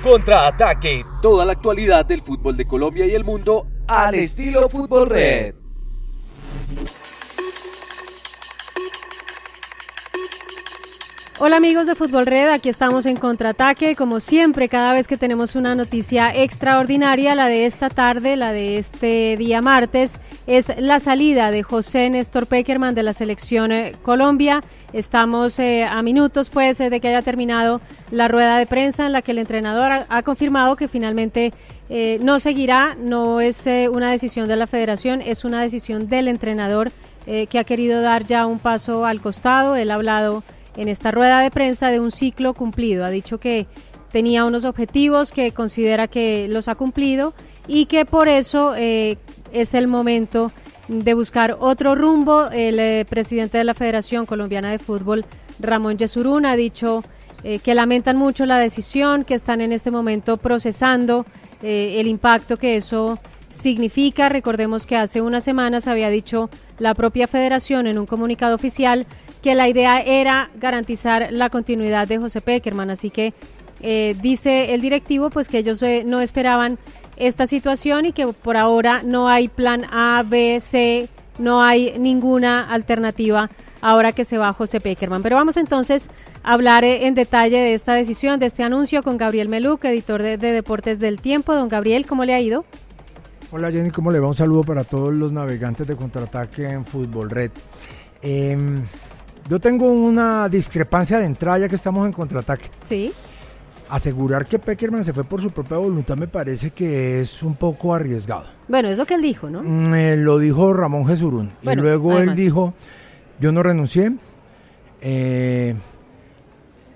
Contraataque, toda la actualidad del fútbol de Colombia y el mundo al estilo Fútbol Red. Hola amigos de Fútbol Red, aquí estamos en contraataque, como siempre, cada vez que tenemos una noticia extraordinaria, la de esta tarde, la de este día martes, es la salida de José Néstor Peckerman de la selección eh, Colombia. Estamos eh, a minutos pues eh, de que haya terminado la rueda de prensa en la que el entrenador ha, confirmado que finalmente no seguirá, no es una decisión de la federación, es una decisión del entrenador que ha querido dar ya un paso al costado, él ha hablado en esta rueda de prensa de un ciclo cumplido. Ha dicho que tenía unos objetivos que considera que los ha cumplido y que por eso eh, es el momento de buscar otro rumbo. El eh, presidente de la Federación Colombiana de Fútbol, Ramón Yesurún, ha dicho eh, que lamentan mucho la decisión, que están en este momento procesando el impacto que eso significa. Recordemos que hace unas semanas había dicho la propia federación en un comunicado oficial que la idea era garantizar la continuidad de José Peckerman. Así que eh, dice el directivo pues que ellos eh, no esperaban esta situación y que por ahora no hay plan A, B, C, no hay ninguna alternativa ahora que se va José Peckerman. Pero vamos entonces a hablar eh, en detalle de esta decisión, de este anuncio con Gabriel Meluc, editor de Deportes del Tiempo. Don Gabriel, ¿cómo le ha ido? Hola Jenny, ¿cómo le va? Un saludo para todos los navegantes de contraataque en Fútbol Red. Em, yo tengo una discrepancia de entrada ya que estamos en contraataque. Sí. Asegurar que Peckerman se fue por su propia voluntad me parece que es un poco arriesgado. Bueno, es lo que él dijo, ¿no? Mm, eh, lo dijo Ramón Jesurún. y luego él dijo, yo no renuncié. Eh,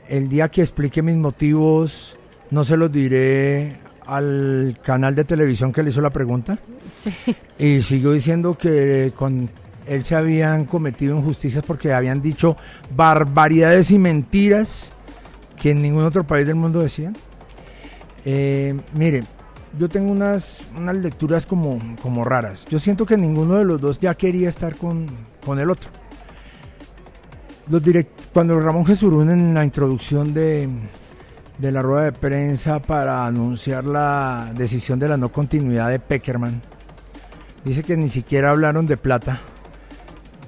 el día que explique mis motivos, no se los diré al canal de televisión que le hizo la pregunta. Sí. Y siguió diciendo que eh, con él se habían cometido injusticias porque habían dicho barbaridades y mentiras que en ningún otro país del mundo decían. Eh, mire, yo tengo unas, unas lecturas como, como raras. Yo siento que ninguno de los dos ya quería estar con, el otro. Los direct, cuando Ramón Jesurún en la introducción de, de la rueda de prensa para anunciar la decisión de la no continuidad de Peckerman. Dice que ni siquiera hablaron de plata.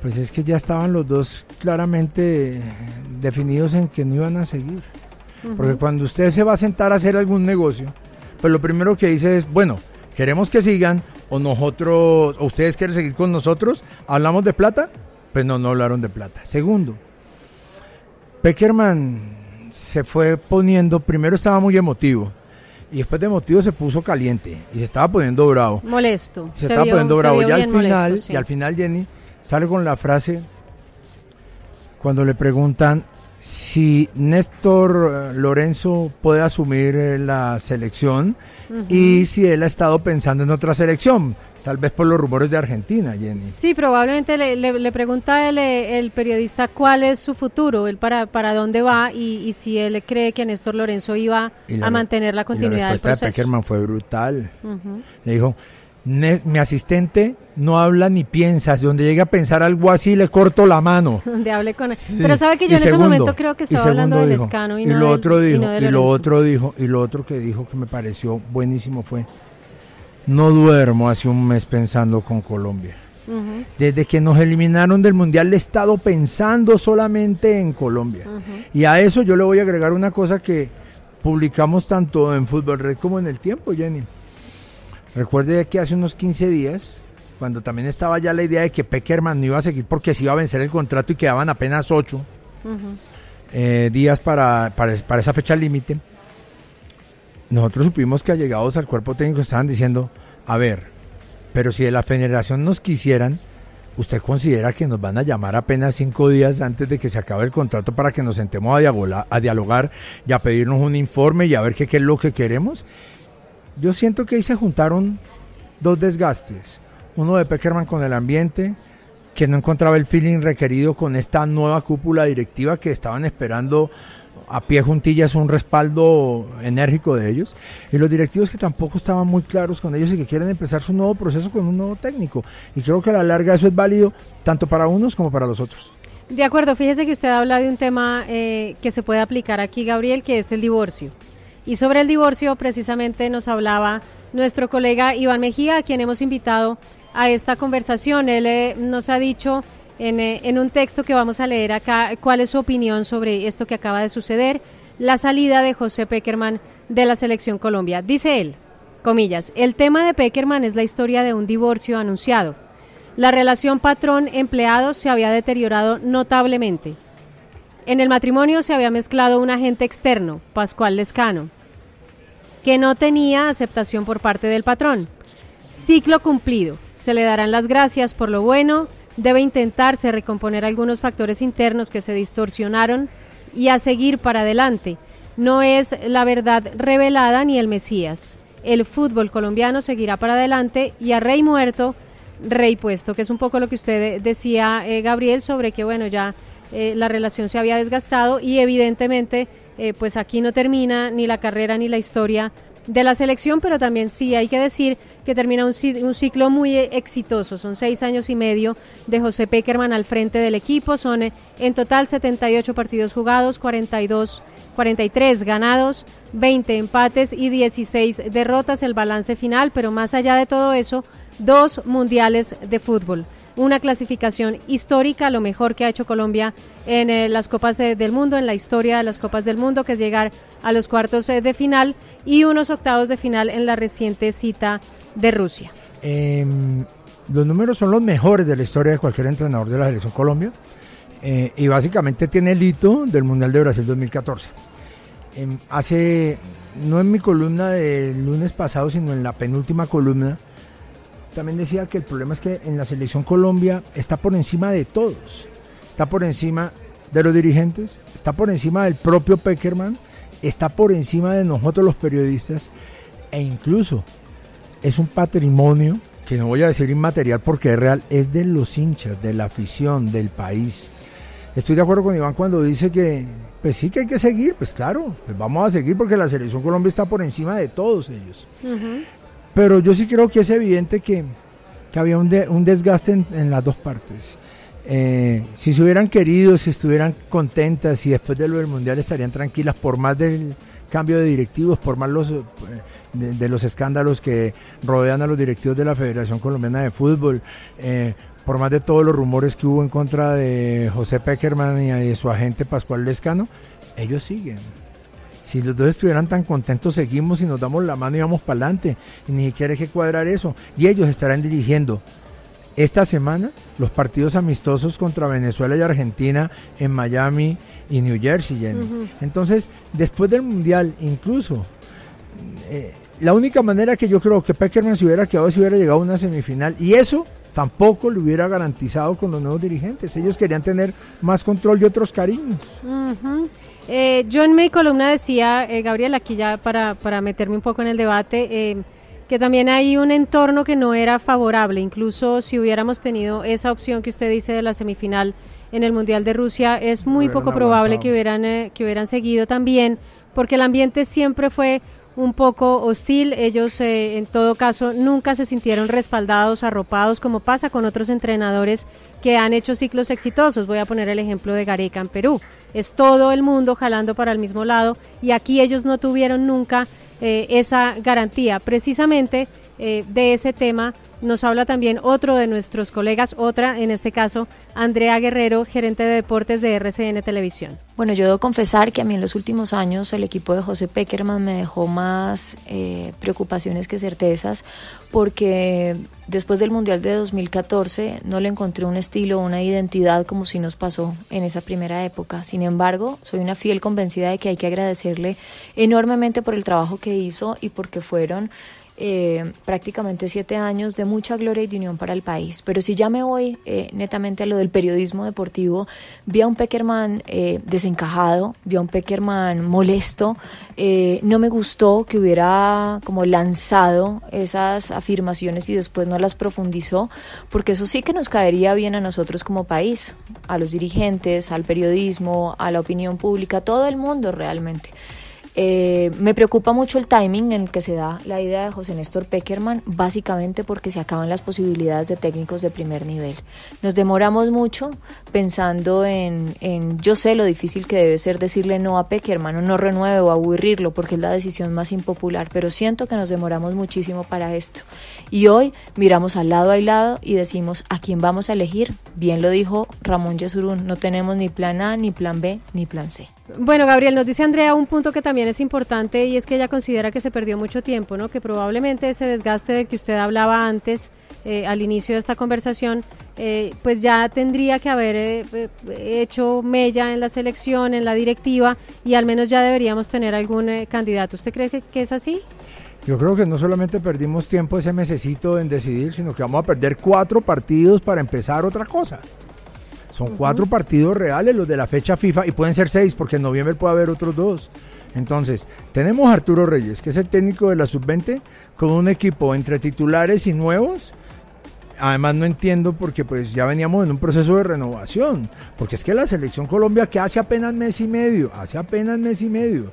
Pues es que ya estaban los dos claramente definidos en que no iban a seguir. Porque cuando usted se va a sentar a hacer algún negocio, pues lo primero que dice es, bueno, queremos que sigan o nosotros, o ustedes quieren seguir con nosotros, hablamos de plata. Pues no, no hablaron de plata. Segundo, Peckerman se fue poniendo, primero estaba muy emotivo. Y después de emotivo se puso caliente y se estaba poniendo bravo. Molesto. Se, estaba poniendo bravo. Y al final, y al final Jenny sale con la frase cuando le preguntan si Néstor eh, Lorenzo puede asumir eh, la selección y si él ha estado pensando en otra selección. Tal vez por los rumores de Argentina, Jenny. Sí, probablemente le, le, pregunta eh, el, periodista cuál es su futuro, él para, para dónde va y, si él cree que Néstor Lorenzo iba a mantener la continuidad la respuesta de Peckerman fue brutal. Le dijo, mi asistente no habla ni piensa, donde llegue a pensar algo así le corto la mano. Donde hable con Pero sabe que yo en ese momento creo que estaba hablando del escano y, no lo otro dijo, y lo otro dijo, y lo otro que dijo que me pareció buenísimo fue no duermo hace un mes pensando con Colombia. Desde que nos eliminaron del Mundial he estado pensando solamente en Colombia. Y a eso yo le voy a agregar una cosa que publicamos tanto en Fútbol Red como en El Tiempo, Jenny. Recuerde que hace unos 15 días, cuando también estaba ya la idea de que Peckerman no iba a seguir porque se iba a vencer el contrato y quedaban apenas 8 eh, días para, para esa fecha límite, nosotros supimos que allegados al cuerpo técnico estaban diciendo, a ver, pero si de la federación nos quisieran, ¿usted considera que nos van a llamar apenas cinco días antes de que se acabe el contrato para que nos sentemos a, dialogar, y a pedirnos un informe y a ver qué, qué es lo que queremos? Yo siento que ahí se juntaron dos desgastes. Uno de Peckerman con el ambiente, que no encontraba el feeling requerido con esta nueva cúpula directiva que estaban esperando a pie juntillas un respaldo enérgico de ellos, y los directivos que tampoco estaban muy claros con ellos y que quieren empezar su nuevo proceso con un nuevo técnico. Y creo que a la larga eso es válido tanto para unos como para los otros. De acuerdo, fíjese que usted habla de un tema eh, que se puede aplicar aquí, Gabriel, que es el divorcio. Y sobre el divorcio precisamente nos hablaba nuestro colega Iván Mejía, a quien hemos invitado a esta conversación. Él eh, nos ha dicho eh, en, un texto que vamos a leer acá cuál es su opinión sobre esto que acaba de suceder, la salida de José Peckerman de la selección Colombia. Dice él, comillas, el tema de Peckerman es la historia de un divorcio anunciado. La relación patrón-empleado se había deteriorado notablemente. En el matrimonio se había mezclado un agente externo, Pascual Lescano, que no tenía aceptación por parte del patrón. Ciclo cumplido. Se le darán las gracias por lo bueno, debe intentarse recomponer algunos factores internos que se distorsionaron y a seguir para adelante. No es la verdad revelada ni el Mesías. El fútbol colombiano seguirá para adelante y a Rey Muerto, Rey Puesto, que es un poco lo que usted decía, eh, Gabriel, sobre que bueno, ya eh, la relación se había desgastado y evidentemente eh, pues aquí no termina ni la carrera ni la historia de la selección, pero también sí hay que decir que termina un, ciclo muy eh, exitoso. Son seis años y medio de José Peckerman al frente del equipo. Son eh, en total 78 partidos jugados, 42 43 ganados, 20 empates y 16 derrotas el balance final, pero más allá de todo eso, dos mundiales de fútbol una clasificación histórica, lo mejor que ha hecho Colombia en eh, las Copas eh, del Mundo, en la historia de las Copas del Mundo, que es llegar a los cuartos eh, de final y unos octavos de final en la reciente cita de Rusia. Em, los números son los mejores de la historia de cualquier entrenador de la selección Colombia y básicamente tiene el hito del Mundial de Brasil 2014. Em, hace, no en mi columna del lunes pasado, sino en la penúltima columna, también decía que el problema es que en la selección Colombia está por encima de todos. Está por encima de los dirigentes, está por encima del propio Peckerman, está por encima de nosotros los periodistas e incluso es un patrimonio que no voy a decir inmaterial porque es real, es de los hinchas, de la afición, del país. Estoy de acuerdo con Iván cuando dice que, pues sí que hay que seguir, pues claro, pues vamos a seguir porque la selección Colombia está por encima de todos ellos. Pero yo sí creo que es evidente que, había un, un desgaste en, las dos partes. Eh, si se hubieran querido, si estuvieran contentas, y después de lo del Mundial estarían tranquilas, por más del cambio de directivos, por más los, eh, de, los escándalos que rodean a los directivos de la Federación Colombiana de Fútbol, eh, por más de todos los rumores que hubo en contra de José Peckerman y de su agente Pascual Lescano, ellos siguen. Si los dos estuvieran tan contentos, seguimos y nos damos la mano y vamos para adelante. ni siquiera hay que cuadrar eso. Y ellos estarán dirigiendo esta semana los partidos amistosos contra Venezuela y Argentina en Miami y New Jersey. Entonces, después del Mundial, incluso, eh, la única manera que yo creo que Peckerman se hubiera quedado si hubiera llegado a una semifinal. Y eso tampoco lo hubiera garantizado con los nuevos dirigentes. Ellos querían tener más control y otros cariños. Eh, yo en mi columna decía, eh, Gabriel, aquí ya para, para, meterme un poco en el debate, eh, que también hay un entorno que no era favorable, incluso si hubiéramos tenido esa opción que usted dice de la semifinal en el Mundial de Rusia, es muy poco probable que eh, que hubieran seguido también, porque el ambiente siempre fue un poco hostil. Ellos, eh, en todo caso, nunca se sintieron respaldados, arropados, como pasa con otros entrenadores que han hecho ciclos exitosos. Voy a poner el ejemplo de Gareca en Perú. Es todo el mundo jalando para el mismo lado y aquí ellos no tuvieron nunca eh, esa garantía. Precisamente eh, de ese tema nos habla también otro de nuestros colegas, otra en este caso, Andrea Guerrero, gerente de deportes de RCN Televisión. Bueno, yo debo confesar que a mí en los últimos años el equipo de José Peckerman me dejó más eh, preocupaciones que certezas porque después del Mundial de 2014 no le encontré un estilo, una identidad como si nos pasó en esa primera época. Sin embargo, soy una fiel convencida de que hay que agradecerle enormemente por el trabajo que hizo y porque fueron eh, prácticamente siete años de mucha gloria y de unión para el país. Pero si ya me voy eh, netamente a lo del periodismo deportivo, vi a un Peckerman eh, desencajado, vi a un Peckerman molesto, no me gustó que hubiera como lanzado esas afirmaciones y después no las profundizó, porque eso sí que nos caería bien a nosotros como país, a los dirigentes, al periodismo, a la opinión pública, a todo el mundo realmente. Eh, me preocupa mucho el timing en que se da la idea de José Néstor Peckerman, básicamente porque se acaban las posibilidades de técnicos de primer nivel. Nos demoramos mucho pensando en, yo sé lo difícil que debe ser decirle no a Peckerman, o no renueve o aburrirlo, porque es la decisión más impopular, pero siento que nos demoramos muchísimo para esto. Y hoy miramos al lado a lado y decimos a quién vamos a elegir. Bien lo dijo Ramón Yesurún, no tenemos ni plan A, ni plan B, ni plan C. Bueno, Gabriel, nos dice Andrea un punto que también es importante y es que ella considera que se perdió mucho tiempo, ¿no? Que probablemente ese desgaste del que usted hablaba antes, eh, al inicio de esta conversación, eh, pues ya tendría que haber eh, hecho mella en la selección, en la directiva y al menos ya deberíamos tener algún candidato. ¿Usted cree que, es así? Yo creo que no solamente perdimos tiempo ese mesecito en decidir, sino que vamos a perder cuatro partidos para empezar otra cosa. Son cuatro partidos reales los de la fecha FIFA y pueden ser seis porque en noviembre puede haber otros dos. Entonces, tenemos a Arturo Reyes, que es el técnico de la sub-20, con un equipo entre titulares y nuevos. Además no entiendo porque pues ya veníamos en un proceso de renovación, porque es que la selección Colombia que hace apenas mes y medio, hace apenas mes y medio,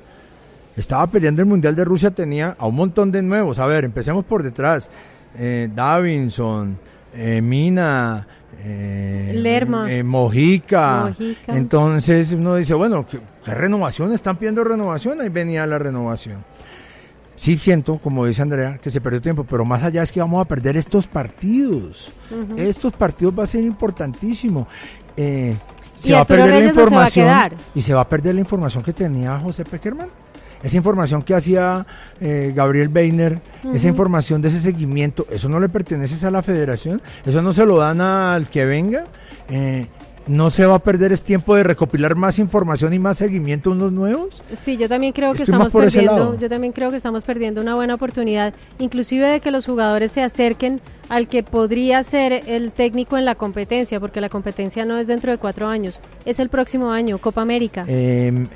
estaba peleando el Mundial de Rusia, tenía a un montón de nuevos. A ver, empecemos por detrás. Eh, Davinson, eh, Mina, eh, Lerma. Eh, Mojica. Entonces uno dice, bueno, ¿qué, renovación? ¿Están pidiendo renovación? Ahí venía la renovación. Sí siento, como dice Andrea, que se perdió tiempo, pero más allá es que vamos a perder estos partidos. Estos partidos va a ser importantísimo. Eh, se va a perder la información y se va a perder la información que tenía José Pequerman esa información que hacía eh, Gabriel Weiner, esa información de ese seguimiento, eso no le pertenece a la federación, eso no se lo dan al que venga. Eh, ¿No se va a perder es tiempo de recopilar más información y más seguimiento unos nuevos? Sí, yo también creo que estamos perdiendo, yo también creo que estamos perdiendo una buena oportunidad, inclusive de que los jugadores se acerquen al que podría ser el técnico en la competencia, porque la competencia no es dentro de cuatro años, es el próximo año, Copa América. Em,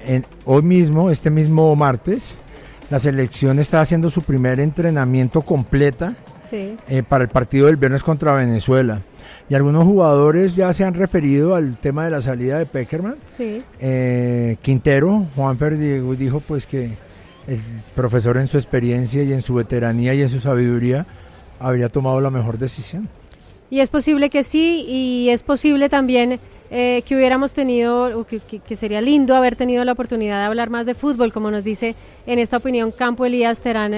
hoy mismo, este mismo martes, la selección está haciendo su primer entrenamiento completa eh, para el partido del viernes contra Venezuela. Y algunos jugadores ya se han referido al tema de la salida de Peckerman. Sí. Eh, Quintero, Juanfer dijo pues que el profesor en su experiencia y en su veteranía y en su sabiduría habría tomado la mejor decisión. Y es posible que sí, y es posible también eh, que hubiéramos tenido, o que, sería lindo haber tenido la oportunidad de hablar más de fútbol, como nos dice en esta opinión Campo Elías Terán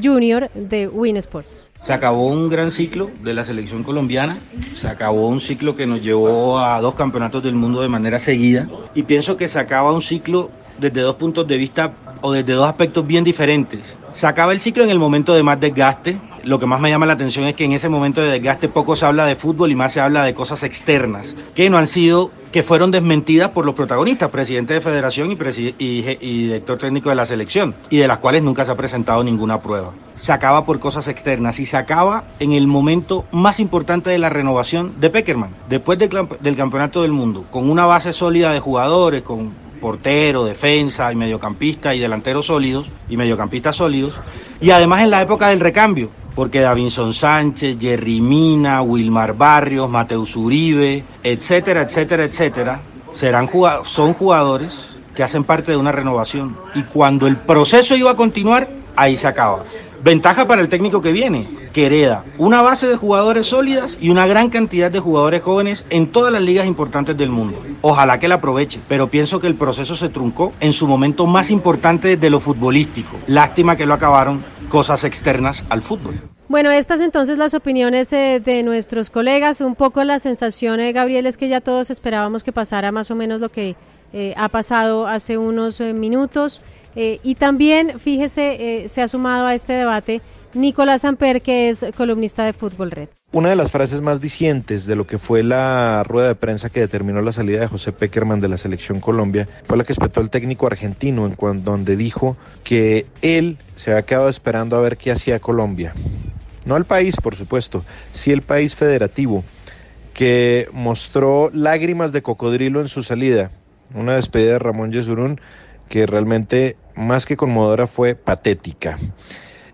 Junior de Win Sports. Se acabó un gran ciclo de la selección colombiana, se acabó un ciclo que nos llevó a dos campeonatos del mundo de manera seguida y pienso que se acaba un ciclo desde dos puntos de vista o desde dos aspectos bien diferentes. Se acaba el ciclo en el momento de más desgaste, lo que más me llama la atención es que en ese momento de desgaste poco se habla de fútbol y más se habla de cosas externas que no han sido, que fueron desmentidas por los protagonistas, presidente de federación y, director técnico de la selección, y de las cuales nunca se ha presentado ninguna prueba. Se acaba por cosas externas y se acaba en el momento más importante de la renovación de Peckerman. Después del Campeonato del Mundo, con una base sólida de jugadores, con portero, defensa y mediocampista y delanteros sólidos y mediocampistas sólidos. Y además en la época del recambio, porque Davinson Sánchez, Jerry Mina, Wilmar Barrios, Mateus Uribe, etcétera, etcétera, etcétera, serán son jugadores que hacen parte de una renovación. Y cuando el proceso iba a continuar, ahí se acaba. Ventaja para el técnico que viene, que hereda una base de jugadores sólidas y una gran cantidad de jugadores jóvenes en todas las ligas importantes del mundo. Ojalá que la aproveche, pero pienso que el proceso se truncó en su momento más importante de lo futbolístico. Lástima que lo acabaron cosas externas al fútbol. Bueno, estas entonces las opiniones eh, de nuestros colegas. Un poco la sensación, eh, Gabriel, es que ya todos esperábamos que pasara más o menos lo que eh, ha pasado hace unos minutos. Eh, y también, fíjese, eh, se ha sumado a este debate Nicolás Amper, que es columnista de Fútbol Red. Una de las frases más disientes de lo que fue la rueda de prensa que determinó la salida de José Peckerman de la selección Colombia fue la que espetó el técnico argentino, en donde dijo que él se había quedado esperando a ver qué hacía Colombia. No el país, por supuesto, sí el país federativo, que mostró lágrimas de cocodrilo en su salida. Una despedida de Ramón Yesurún que realmente más que conmodora fue patética.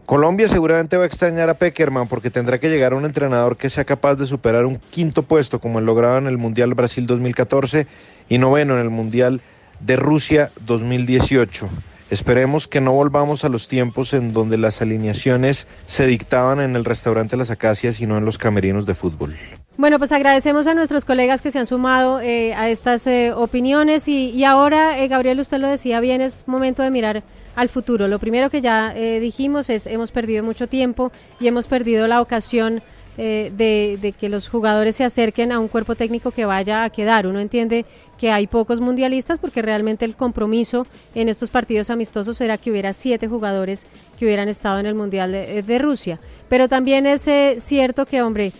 Colombia seguramente va a extrañar a Peckerman porque tendrá que llegar a un entrenador que sea capaz de superar un quinto puesto como el lograba en el Mundial Brasil 2014 y noveno en el Mundial de Rusia 2018. Esperemos que no volvamos a los tiempos en donde las alineaciones se dictaban en el restaurante Las Acacias y no en los camerinos de fútbol. Bueno, pues agradecemos a nuestros colegas que se han sumado eh, a estas eh, opiniones y, ahora, eh, Gabriel, usted lo decía bien, es momento de mirar al futuro. Lo primero que ya dijimos es hemos perdido mucho tiempo y hemos perdido la ocasión eh, de, que los jugadores se acerquen a un cuerpo técnico que vaya a quedar. Uno entiende que hay pocos mundialistas porque realmente el compromiso en estos partidos amistosos era que hubiera siete jugadores que hubieran estado en el Mundial de, eh, Rusia. Pero también es eh, cierto que, hombre,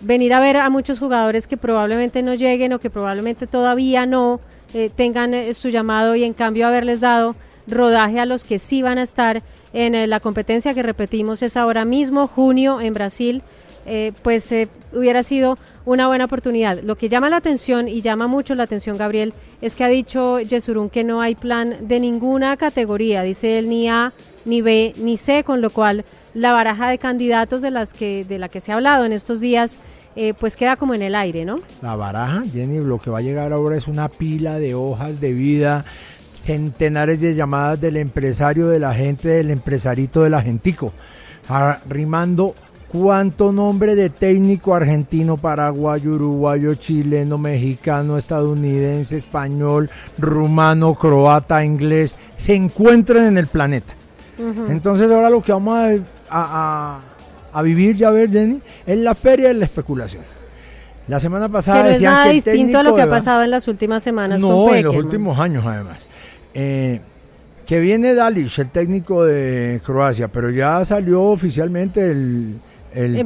venir a ver a muchos jugadores que probablemente no lleguen o que probablemente todavía no tengan su llamado y en cambio haberles dado rodaje a los que sí van a estar en eh, la competencia que repetimos es ahora mismo, junio en Brasil, eh, pues eh, hubiera sido una buena oportunidad. Lo que llama la atención y llama mucho la atención Gabriel es que ha dicho Yesurún que no hay plan de ninguna categoría, dice él ni A, ni B, ni C, con lo cual la baraja de candidatos de las que de la que se ha hablado en estos días pues queda como en el aire, ¿no? La baraja, Jenny, lo que va a llegar ahora es una pila de hojas de vida centenares de llamadas del empresario, de la gente, del empresarito, del agentico, arrimando cuánto nombre de técnico argentino, paraguayo, uruguayo, chileno, mexicano, estadounidense, español, rumano, croata, inglés, se encuentran en el planeta. Entonces ahora lo que vamos a, a, vivir, ya ver, Jenny, es la feria de la especulación. La semana pasada. decían es nada que distinto a lo que ha pasado en las últimas semanas. No, en los últimos años, además. Eh, que viene Dalic, el técnico de Croacia, pero ya salió oficialmente el,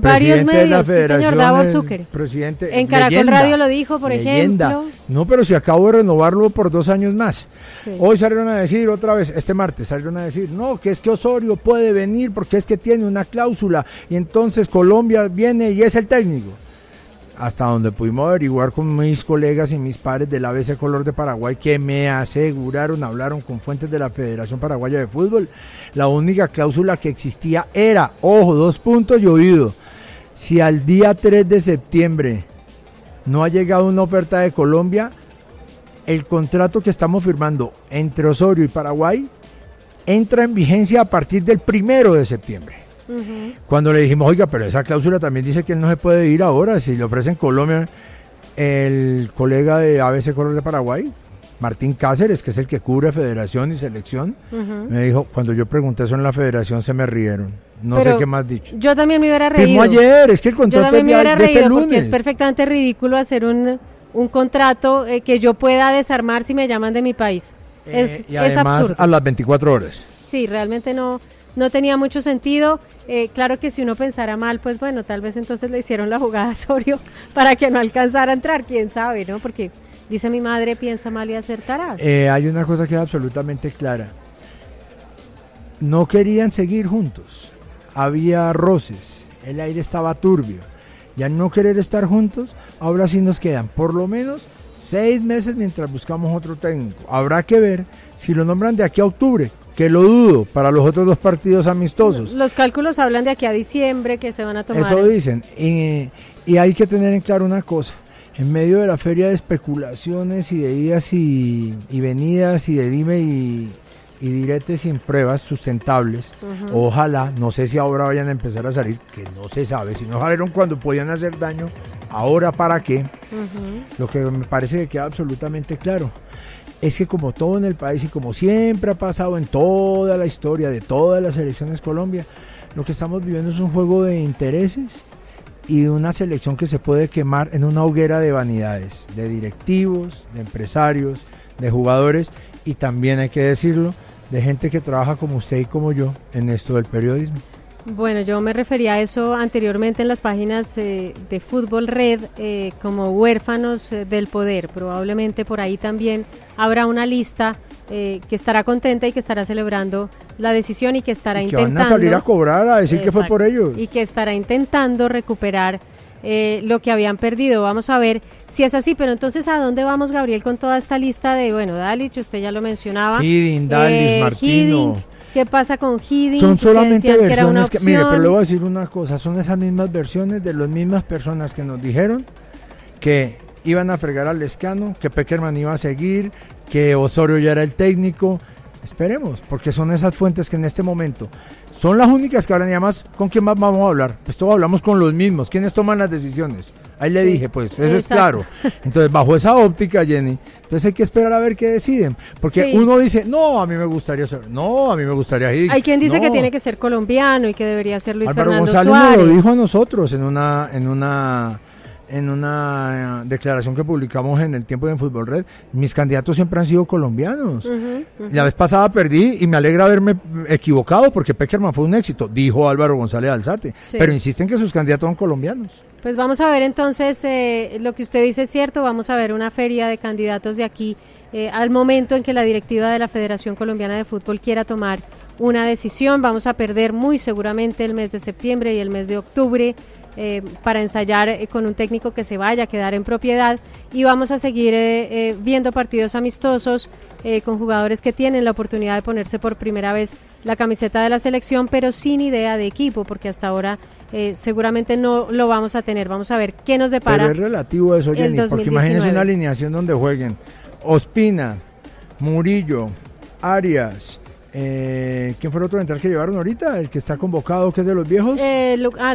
presidente de la federación. Presidente, en Caracol Radio lo dijo, por ejemplo. No, pero si acabo de renovarlo por dos años más. Hoy salieron a decir otra vez, este martes salieron a decir, no, que es que Osorio puede venir porque es que tiene una cláusula y entonces Colombia viene y es el técnico hasta donde pudimos averiguar con mis colegas y mis padres del ABC Color de Paraguay, que me aseguraron, hablaron con fuentes de la Federación Paraguaya de Fútbol, la única cláusula que existía era, ojo, dos puntos y oído si al día 3 de septiembre no ha llegado una oferta de Colombia, el contrato que estamos firmando entre Osorio y Paraguay entra en vigencia a partir del primero de septiembre. Cuando le dijimos, oiga, pero esa cláusula también dice que él no se puede ir ahora, si le ofrecen Colombia, el colega de ABC Color de Paraguay, Martín Cáceres, que es el que cubre federación y selección, me dijo, cuando yo pregunté eso en la federación se me rieron. No sé qué más dicho. Yo también me hubiera reído. Firmó ayer, es que el contrato de, este lunes. es perfectamente ridículo hacer un, un contrato eh, que yo pueda desarmar si me llaman de mi país. Eh, es, y además a las 24 horas. Sí, realmente no no tenía mucho sentido. Eh, claro que si uno pensara mal, pues bueno, tal vez entonces le hicieron la jugada a Sorio para que no alcanzara a entrar, quién sabe, ¿no? Porque dice mi madre, piensa mal y acertarás. Eh, hay una cosa que es absolutamente clara. No querían seguir juntos. Había roces, el aire estaba turbio. Y al no querer estar juntos, ahora sí nos quedan por lo menos seis meses mientras buscamos otro técnico. Habrá que ver si lo nombran de aquí a octubre, que lo dudo para los otros dos partidos amistosos. Los cálculos hablan de aquí a diciembre que se van a tomar. Eso dicen. Y, hay que tener en claro una cosa. En medio de la feria de especulaciones y de idas y, venidas y de dime y, y sin pruebas sustentables. Ojalá, no sé si ahora vayan a empezar a salir, que no se sabe, si no salieron cuando podían hacer daño, ahora para qué. Lo que me parece que queda absolutamente claro es que como todo en el país y como siempre ha pasado en toda la historia de todas las elecciones Colombia, lo que estamos viviendo es un juego de intereses y de una selección que se puede quemar en una hoguera de vanidades, de directivos, de empresarios, de jugadores y también hay que decirlo, de gente que trabaja como usted y como yo en esto del periodismo. Bueno, yo me refería a eso anteriormente en las páginas eh, de Fútbol Red eh, como huérfanos eh, del poder. Probablemente por ahí también habrá una lista que estará contenta y que estará celebrando la decisión y que estará intentando... salir a cobrar, a decir que fue por ellos. Y que estará intentando recuperar lo que habían perdido. Vamos a ver si es así, pero entonces ¿a dónde vamos, Gabriel, con toda esta lista de, bueno, Dalich, usted ya lo mencionaba. Hiding, Dalich, Martino. ¿Qué pasa con Hidden? Son solamente versiones Mire, pero le voy a decir una cosa. Son esas mismas versiones de las mismas personas que nos dijeron que iban a fregar al Escano, que Peckerman iba a seguir, que Osorio ya era el técnico. Esperemos, porque son esas fuentes que en este momento son las únicas que ahora y más. ¿con quién más vamos a hablar? Pues todos hablamos con los mismos. ¿Quiénes toman las decisiones? Ahí le dije, pues, eso es claro. Entonces, bajo esa óptica, Jenny, entonces hay que esperar a ver qué deciden. Porque uno dice, no, a mí me gustaría ser, no, a mí me gustaría ir. Hay quien dice que tiene que ser colombiano y que debería ser Luis Álvaro Fernando González nos lo dijo a nosotros en una, en una en una eh, declaración que publicamos en el tiempo de en Fútbol Red, mis candidatos siempre han sido colombianos. La vez pasada perdí y me alegra haberme equivocado porque Peckerman fue un éxito, dijo Álvaro González Alzate. Pero insisten que sus candidatos son colombianos. Pues vamos a ver entonces, eh, lo que usted dice es cierto, vamos a ver una feria de candidatos de aquí eh, al momento en que la directiva de la Federación Colombiana de Fútbol quiera tomar una decisión. Vamos a perder muy seguramente el mes de septiembre y el mes de octubre eh, para ensayar eh, con un técnico que se vaya a quedar en propiedad y vamos a seguir eh, viendo partidos amistosos con jugadores que tienen la oportunidad de ponerse por primera vez la camiseta de la selección, pero sin idea de equipo, porque hasta ahora seguramente no lo vamos a tener. Vamos a ver qué nos depara. Pero es relativo eso, Jenny, porque imagínense una alineación donde jueguen Ospina, Murillo, Arias, eh, ¿Quién fue el otro central que llevaron ahorita? El que está convocado, ¿qué es de los viejos. Eh, ah,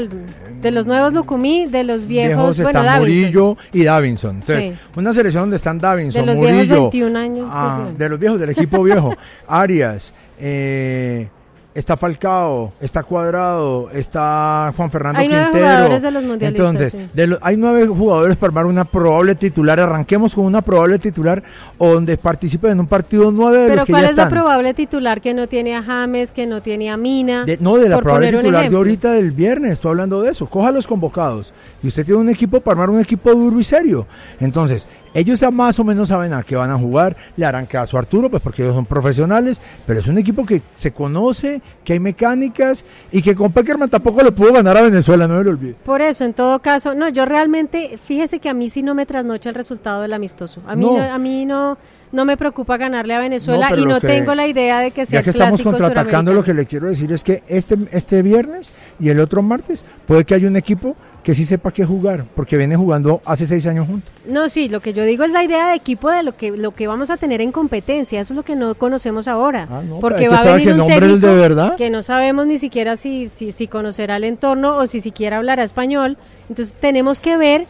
de los nuevos Lucumí, de los viejos. bueno, Murillo y Davinson. Entonces, una selección donde están Davinson, de los Murillo. 21 años. Ah, de los viejos, del equipo viejo. Arias. Eh, está Falcao, está Cuadrado, está Juan Fernando Quintero. nueve jugadores de los Entonces, hay nueve jugadores para armar una probable titular. Arranquemos con una probable titular donde participen en un partido nueve de ¿Pero los que cuál es la probable titular que no tiene a James, que no tiene a Mina? no, de la probable titular de ahorita del viernes. Estoy hablando de eso. Coja los convocados. Y usted tiene un equipo para armar un equipo duro y serio. Entonces, ellos ya más o menos saben a qué van a jugar, le harán caso a Arturo, pues porque ellos son profesionales, pero es un equipo que se conoce, que hay mecánicas y que con Peckerman tampoco le pudo ganar a Venezuela, no me lo olvide. Por eso, en todo caso, no, yo realmente, fíjese que a mí sí no me trasnocha el resultado del amistoso. A mí no, a mí no no me preocupa ganarle a Venezuela y no tengo la idea de que sea ya que estamos contraatacando lo que le quiero decir es que este este viernes y el otro martes puede que haya un equipo que sí sepa qué jugar, porque viene jugando hace seis años juntos. No, sí, lo que yo digo es la idea de equipo de lo que, lo que vamos a tener en competencia, eso es lo que no conocemos ahora, ah, porque va a venir un técnico que no sabemos ni siquiera si, si, si conocerá el entorno o si siquiera hablará español, entonces tenemos que ver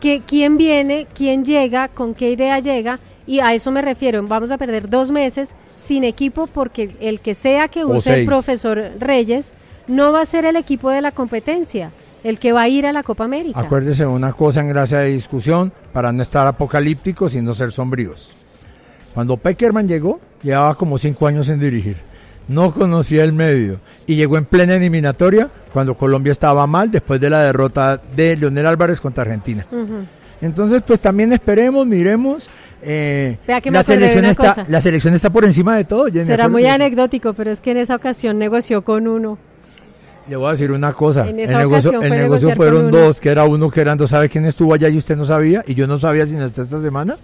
que, quién viene, quién llega, con qué idea llega, y a eso me refiero, vamos a perder dos meses sin equipo porque el que sea que use el profesor Reyes no va a ser el equipo de la competencia el que va a ir a la Copa América. Acuérdese una cosa en gracia de discusión, para no estar apocalípticos y no ser sombríos. Cuando Peckerman llegó, llevaba como cinco años en dirigir. No conocía el medio y llegó en plena eliminatoria cuando Colombia estaba mal después de la derrota de Leonel Álvarez contra Argentina. Entonces, pues también esperemos, miremos. Eh, la, selección está, la selección está por encima de todo. Será muy anecdótico, pero es que en esa ocasión negoció con uno le voy a decir una cosa, en el negocio, fueron dos, que era uno, que eran dos. ¿Sabe quién estuvo allá y usted no sabía? Y yo no sabía no hasta esta semana.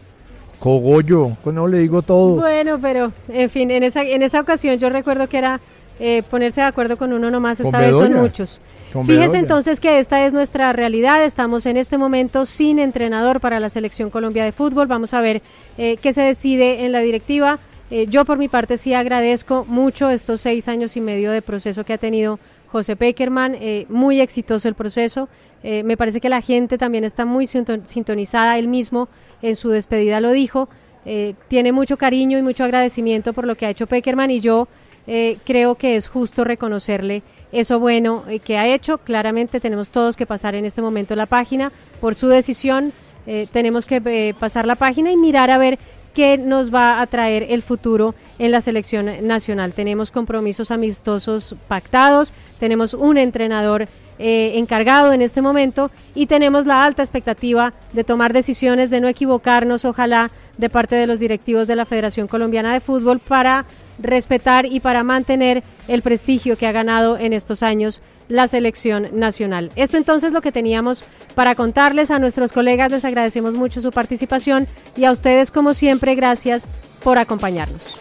Cogollo, con no le digo todo. Bueno, pero en fin, en esa, en esa ocasión yo recuerdo que era eh, ponerse de acuerdo con uno nomás, esta vez son muchos. Fíjese entonces que esta es nuestra realidad. Estamos en este momento sin entrenador para la Selección Colombia de Fútbol. Vamos a ver eh, qué se decide en la directiva. Eh, yo por mi parte sí agradezco mucho estos seis años y medio de proceso que ha tenido José Peckerman, eh, muy exitoso el proceso. Eh, me parece que la gente también está muy sintonizada, él mismo en su despedida lo dijo. Eh, tiene mucho cariño y mucho agradecimiento por lo que ha hecho Peckerman y yo creo que es justo reconocerle eso bueno que ha hecho. Claramente tenemos todos que pasar en este momento la página por su decisión. tenemos que pasar la página y mirar a ver que nos va a traer el futuro en la selección nacional. Tenemos compromisos amistosos pactados, tenemos un entrenador eh, encargado en este momento y tenemos la alta expectativa de tomar decisiones, de no equivocarnos, ojalá, de parte de los directivos de la Federación Colombiana de Fútbol para respetar y para mantener el prestigio que ha ganado en estos años la selección nacional. Esto entonces lo que teníamos para contarles a nuestros colegas. Les agradecemos mucho su participación y a ustedes como siempre gracias por acompañarnos.